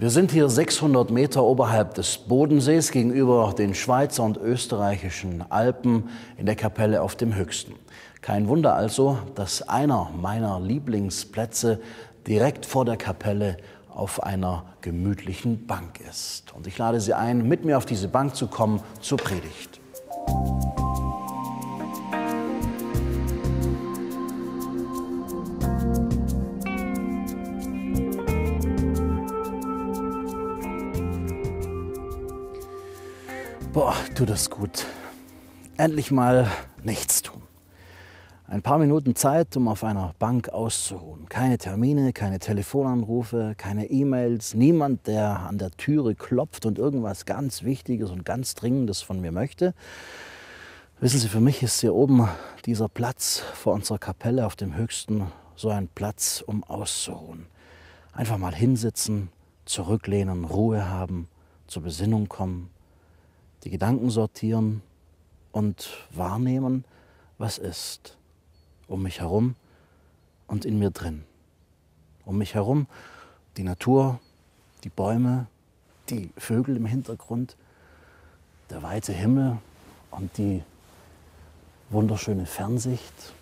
Wir sind hier 600 Meter oberhalb des Bodensees gegenüber den Schweizer und österreichischen Alpen in der Kapelle auf dem höchsten. Kein Wunder also, dass einer meiner Lieblingsplätze direkt vor der Kapelle auf einer gemütlichen Bank ist. Und ich lade Sie ein, mit mir auf diese Bank zu kommen zur Predigt. Boah, tut das gut. Endlich mal nichts tun. Ein paar Minuten Zeit, um auf einer Bank auszuruhen. Keine Termine, keine Telefonanrufe, keine E-Mails, niemand, der an der Türe klopft und irgendwas ganz Wichtiges und ganz Dringendes von mir möchte. Wissen Sie, für mich ist hier oben dieser Platz vor unserer Kapelle auf dem höchsten so ein Platz, um auszuruhen. Einfach mal hinsitzen, zurücklehnen, Ruhe haben, zur Besinnung kommen, die Gedanken sortieren und wahrnehmen, was ist um mich herum und in mir drin. Um mich herum die Natur, die Bäume, die Vögel im Hintergrund, der weite Himmel und die wunderschöne Fernsicht